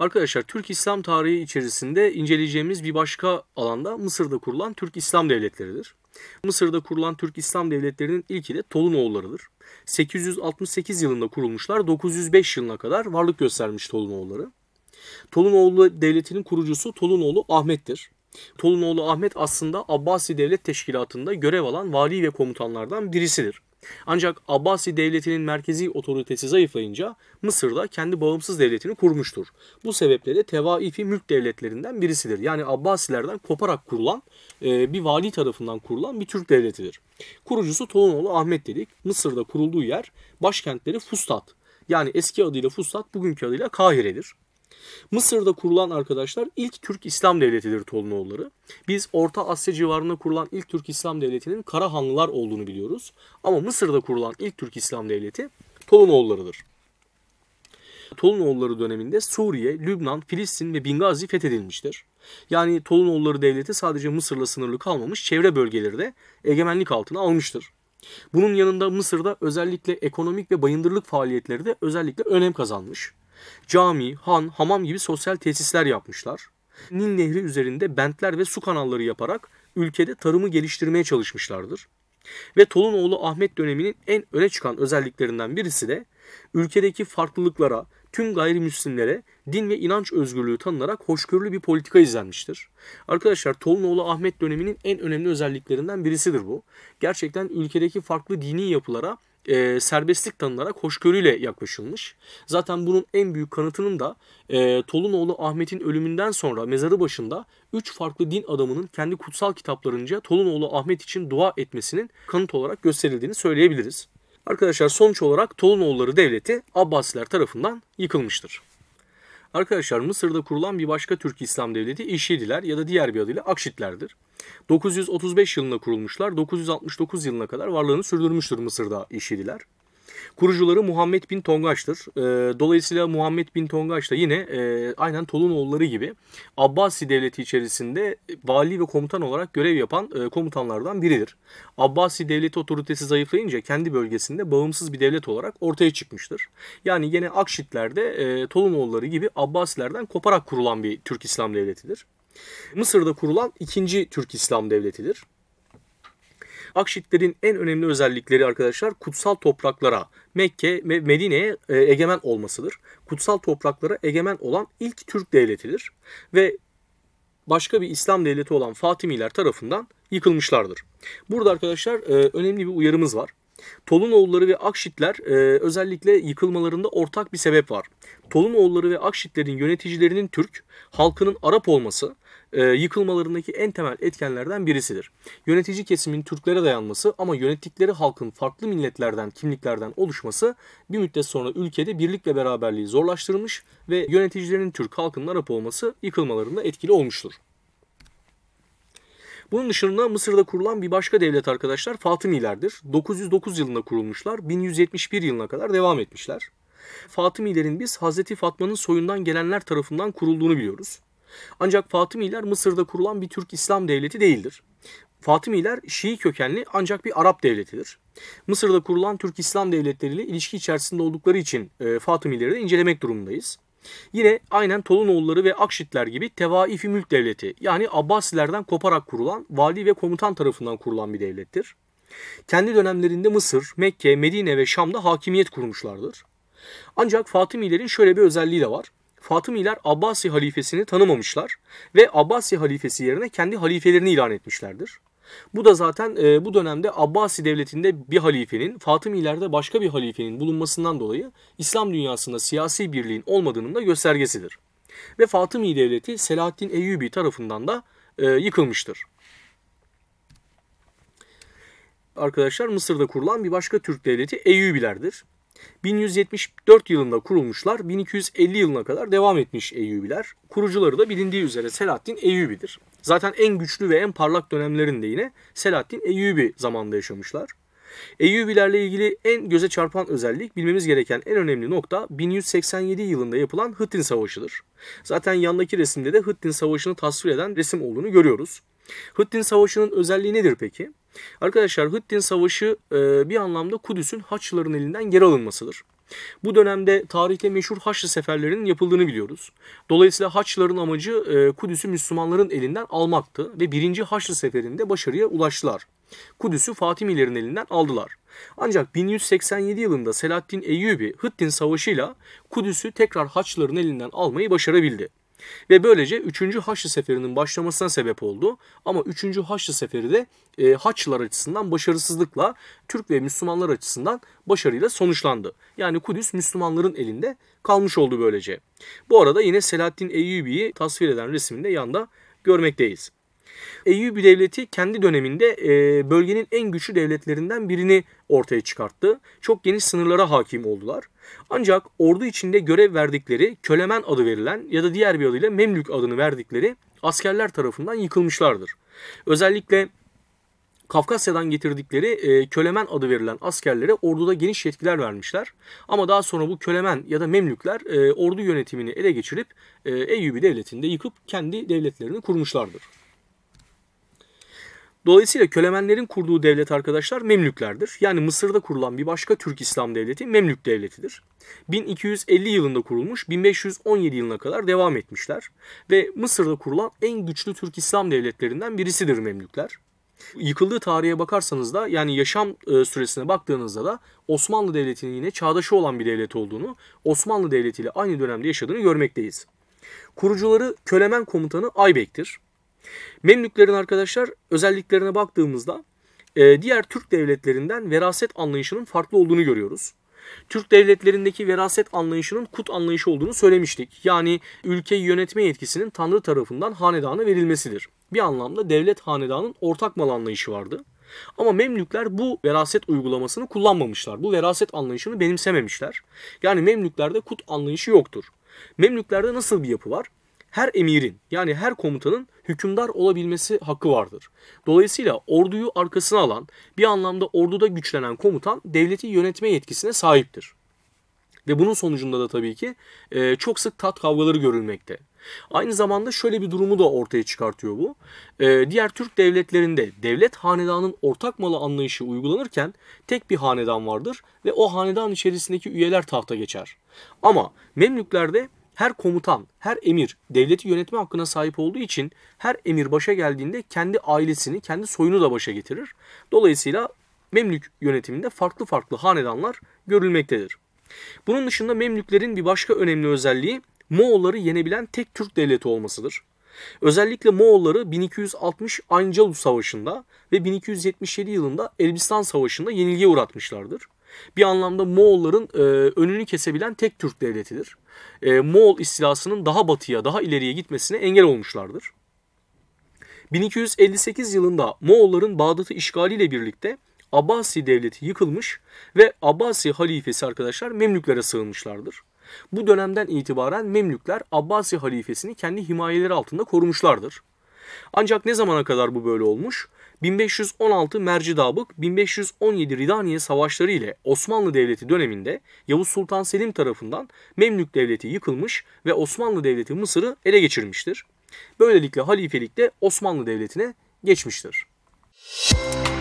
Arkadaşlar Türk İslam tarihi içerisinde inceleyeceğimiz bir başka alanda Mısır'da kurulan Türk İslam devletleridir. Mısır'da kurulan Türk İslam devletlerinin ilki de Tolunoğulları'dır. 868 yılında kurulmuşlar, 905 yılına kadar varlık göstermiş Tolunoğulları. Tolunoğlu devletinin kurucusu Tolunoğlu Ahmet'tir. Tolunoğlu Ahmet aslında Abbasi Devlet Teşkilatı'nda görev alan vali ve komutanlardan birisidir. Ancak Abbasi devletinin merkezi otoritesi zayıflayınca Mısır'da kendi bağımsız devletini kurmuştur. Bu sebeple de tevaifi mülk devletlerinden birisidir. Yani Abbasilerden koparak kurulan e, bir vali tarafından kurulan bir Türk devletidir. Kurucusu Tolunoğlu Ahmet dedik. Mısır'da kurulduğu yer başkentleri Fustat. Yani eski adıyla Fustat, bugünkü adıyla Kahire'dir. Mısır'da kurulan arkadaşlar ilk Türk İslam Devleti'dir Tolunoğulları. Biz Orta Asya civarında kurulan ilk Türk İslam Devleti'nin Karahanlılar olduğunu biliyoruz. Ama Mısır'da kurulan ilk Türk İslam Devleti Tolunoğulları'dır. Tolunoğulları döneminde Suriye, Lübnan, Filistin ve Bingazi fethedilmiştir. Yani Tolunoğulları devleti sadece Mısır'la sınırlı kalmamış çevre bölgeleri de egemenlik altına almıştır. Bunun yanında Mısır'da özellikle ekonomik ve bayındırlık faaliyetleri de özellikle önem kazanmış. Cami, han, hamam gibi sosyal tesisler yapmışlar. Nil Nehri üzerinde bentler ve su kanalları yaparak ülkede tarımı geliştirmeye çalışmışlardır. Ve Tolunoğlu Ahmet döneminin en öne çıkan özelliklerinden birisi de ülkedeki farklılıklara, tüm gayrimüslimlere din ve inanç özgürlüğü tanınarak hoşgörülü bir politika izlenmiştir. Arkadaşlar Tolunoğlu Ahmet döneminin en önemli özelliklerinden birisidir bu. Gerçekten ülkedeki farklı dini yapılara e, serbestlik tanınarak hoşgörüyle yaklaşılmış. Zaten bunun en büyük kanıtının da e, Tolunoğlu Ahmet'in ölümünden sonra mezarı başında üç farklı din adamının kendi kutsal kitaplarınca Tolunoğlu Ahmet için dua etmesinin kanıt olarak gösterildiğini söyleyebiliriz. Arkadaşlar sonuç olarak Tolunoğulları devleti Abbasiler tarafından yıkılmıştır. Arkadaşlar Mısır'da kurulan bir başka Türk İslam devleti İşidiler ya da diğer bir adıyla Akşitlerdir. 935 yılında kurulmuşlar. 969 yılına kadar varlığını sürdürmüştür Mısır'da işidiler. Kurucuları Muhammed bin Tongaç'tır. Ee, dolayısıyla Muhammed bin Tongaç da yine e, aynen Tolunoğulları gibi Abbasi devleti içerisinde vali ve komutan olarak görev yapan e, komutanlardan biridir. Abbasi devleti otoritesi zayıflayınca kendi bölgesinde bağımsız bir devlet olarak ortaya çıkmıştır. Yani yine Akşitler'de e, Tolunoğulları gibi Abbasilerden koparak kurulan bir Türk İslam devletidir. Mısır'da kurulan ikinci Türk İslam Devleti'dir. Akşitlerin en önemli özellikleri arkadaşlar kutsal topraklara Mekke ve Medine'ye e, egemen olmasıdır. Kutsal topraklara egemen olan ilk Türk devletidir ve başka bir İslam devleti olan Fatimiler tarafından yıkılmışlardır. Burada arkadaşlar e, önemli bir uyarımız var. Tolunoğulları ve Akşitler e, özellikle yıkılmalarında ortak bir sebep var. Tolunoğulları ve Akşitlerin yöneticilerinin Türk, halkının Arap olması e, yıkılmalarındaki en temel etkenlerden birisidir. Yönetici kesimin Türklere dayanması ama yönettikleri halkın farklı milletlerden, kimliklerden oluşması bir müddet sonra ülkede birlik ve beraberliği zorlaştırmış ve yöneticilerin Türk halkının Arap olması yıkılmalarında etkili olmuştur. Bunun dışında Mısır'da kurulan bir başka devlet arkadaşlar Fatımilerdir. 909 yılında kurulmuşlar. 1171 yılına kadar devam etmişler. Fatımilerin biz Hazreti Fatma'nın soyundan gelenler tarafından kurulduğunu biliyoruz. Ancak Fatımiler Mısır'da kurulan bir Türk İslam devleti değildir. Fatımiler Şii kökenli ancak bir Arap devletidir. Mısır'da kurulan Türk İslam devletleriyle ilişki içerisinde oldukları için e, Fatımileri de incelemek durumundayız. Yine aynen Tolunoğulları ve Akşitler gibi Tevaifi Mülk Devleti yani Abbasilerden koparak kurulan vali ve komutan tarafından kurulan bir devlettir. Kendi dönemlerinde Mısır, Mekke, Medine ve Şam'da hakimiyet kurmuşlardır. Ancak Fatımilerin şöyle bir özelliği de var. Fatımiler Abbasi halifesini tanımamışlar ve Abbasi halifesi yerine kendi halifelerini ilan etmişlerdir. Bu da zaten e, bu dönemde Abbasi devletinde bir halifenin, Fatımilerde başka bir halifenin bulunmasından dolayı İslam dünyasında siyasi birliğin olmadığının da göstergesidir. Ve Fatımi devleti Selahaddin Eyyubi tarafından da e, yıkılmıştır. Arkadaşlar Mısır'da kurulan bir başka Türk devleti Eyyubilerdir. 1174 yılında kurulmuşlar. 1250 yılına kadar devam etmiş Eyyubiler. Kurucuları da bilindiği üzere Selahaddin Eyyubi'dir. Zaten en güçlü ve en parlak dönemlerinde yine Selahaddin Eyyubi zamanında yaşamışlar. Eyyubilerle ilgili en göze çarpan özellik bilmemiz gereken en önemli nokta 1187 yılında yapılan Hıttin Savaşı'dır. Zaten yandaki resimde de Hıttin Savaşı'nı tasvir eden resim olduğunu görüyoruz. Hıttin Savaşı'nın özelliği nedir peki? Arkadaşlar Hıddin Savaşı e, bir anlamda Kudüs'ün Haçlıların elinden geri alınmasıdır. Bu dönemde tarihte meşhur Haçlı seferlerinin yapıldığını biliyoruz. Dolayısıyla Haçlıların amacı e, Kudüs'ü Müslümanların elinden almaktı ve 1. Haçlı seferinde başarıya ulaştılar. Kudüs'ü Fatimilerin elinden aldılar. Ancak 1187 yılında Selahaddin Eyyubi Hıddin Savaşı'yla Kudüs'ü tekrar Haçlıların elinden almayı başarabildi. Ve böylece 3. Haçlı Seferi'nin başlamasına sebep oldu. Ama 3. Haçlı Seferi de e, Haçlılar açısından başarısızlıkla, Türk ve Müslümanlar açısından başarıyla sonuçlandı. Yani Kudüs Müslümanların elinde kalmış oldu böylece. Bu arada yine Selahaddin Eyyubi'yi tasvir eden resminde yanda görmekteyiz. Eyyubi Devleti kendi döneminde e, bölgenin en güçlü devletlerinden birini ortaya çıkarttı. Çok geniş sınırlara hakim oldular. Ancak ordu içinde görev verdikleri Kölemen adı verilen ya da diğer bir adıyla Memlük adını verdikleri askerler tarafından yıkılmışlardır. Özellikle Kafkasya'dan getirdikleri e, kölemen adı verilen askerlere orduda geniş yetkiler vermişler. Ama daha sonra bu kölemen ya da memlükler e, ordu yönetimini ele geçirip e, Eyyubi devletini de yıkıp kendi devletlerini kurmuşlardır. Dolayısıyla Kölemenlerin kurduğu devlet arkadaşlar Memlüklerdir. Yani Mısır'da kurulan bir başka Türk İslam devleti Memlük devletidir. 1250 yılında kurulmuş, 1517 yılına kadar devam etmişler ve Mısır'da kurulan en güçlü Türk İslam devletlerinden birisidir Memlükler. Yıkıldığı tarihe bakarsanız da yani yaşam e, süresine baktığınızda da Osmanlı Devleti'nin yine çağdaşı olan bir devlet olduğunu, Osmanlı devletiyle aynı dönemde yaşadığını görmekteyiz. Kurucuları Kölemen komutanı Aybek'tir. Memlüklerin arkadaşlar özelliklerine baktığımızda e, diğer Türk devletlerinden veraset anlayışının farklı olduğunu görüyoruz. Türk devletlerindeki veraset anlayışının kut anlayışı olduğunu söylemiştik. Yani ülkeyi yönetme yetkisinin Tanrı tarafından hanedana verilmesidir. Bir anlamda devlet hanedanın ortak mal anlayışı vardı. Ama Memlükler bu veraset uygulamasını kullanmamışlar. Bu veraset anlayışını benimsememişler. Yani Memlüklerde kut anlayışı yoktur. Memlüklerde nasıl bir yapı var? her emirin yani her komutanın hükümdar olabilmesi hakkı vardır. Dolayısıyla orduyu arkasına alan, bir anlamda orduda güçlenen komutan devleti yönetme yetkisine sahiptir. Ve bunun sonucunda da tabii ki e, çok sık tat kavgaları görülmekte. Aynı zamanda şöyle bir durumu da ortaya çıkartıyor bu. E, diğer Türk devletlerinde devlet hanedanın ortak malı anlayışı uygulanırken tek bir hanedan vardır ve o hanedan içerisindeki üyeler tahta geçer. Ama Memlüklerde her komutan, her emir devleti yönetme hakkına sahip olduğu için her emir başa geldiğinde kendi ailesini, kendi soyunu da başa getirir. Dolayısıyla Memlük yönetiminde farklı farklı hanedanlar görülmektedir. Bunun dışında Memlüklerin bir başka önemli özelliği Moğolları yenebilen tek Türk devleti olmasıdır. Özellikle Moğolları 1260 Aincalu Savaşı'nda ve 1277 yılında Elbistan Savaşı'nda yenilgiye uğratmışlardır bir anlamda Moğolların e, önünü kesebilen tek Türk devletidir. E, Moğol istilasının daha batıya, daha ileriye gitmesine engel olmuşlardır. 1258 yılında Moğolların Bağdat'ı işgaliyle birlikte Abbasi devleti yıkılmış ve Abbasi halifesi arkadaşlar Memlüklere sığınmışlardır. Bu dönemden itibaren Memlükler Abbasi halifesini kendi himayeleri altında korumuşlardır. Ancak ne zamana kadar bu böyle olmuş? 1516 Mercidabık, 1517 Ridaniye savaşları ile Osmanlı Devleti döneminde Yavuz Sultan Selim tarafından Memlük Devleti yıkılmış ve Osmanlı Devleti Mısır'ı ele geçirmiştir. Böylelikle halifelik de Osmanlı Devleti'ne geçmiştir. Müzik